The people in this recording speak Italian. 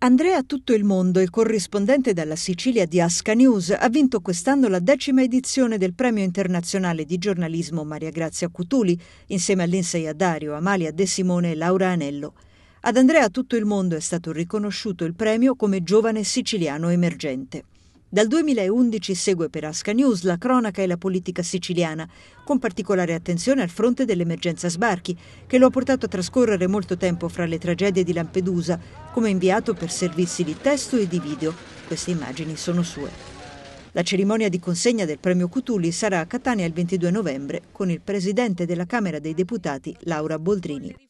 Andrea Tutto il Mondo, il corrispondente dalla Sicilia di Asca News, ha vinto quest'anno la decima edizione del Premio internazionale di giornalismo Maria Grazia Cutuli, insieme all'Insei Dario, Amalia De Simone e Laura Anello. Ad Andrea Tutto il Mondo è stato riconosciuto il premio come giovane siciliano emergente. Dal 2011 segue per Asca News la cronaca e la politica siciliana, con particolare attenzione al fronte dell'emergenza sbarchi, che lo ha portato a trascorrere molto tempo fra le tragedie di Lampedusa, come inviato per servizi di testo e di video. Queste immagini sono sue. La cerimonia di consegna del premio Cutuli sarà a Catania il 22 novembre con il presidente della Camera dei Deputati Laura Boldrini.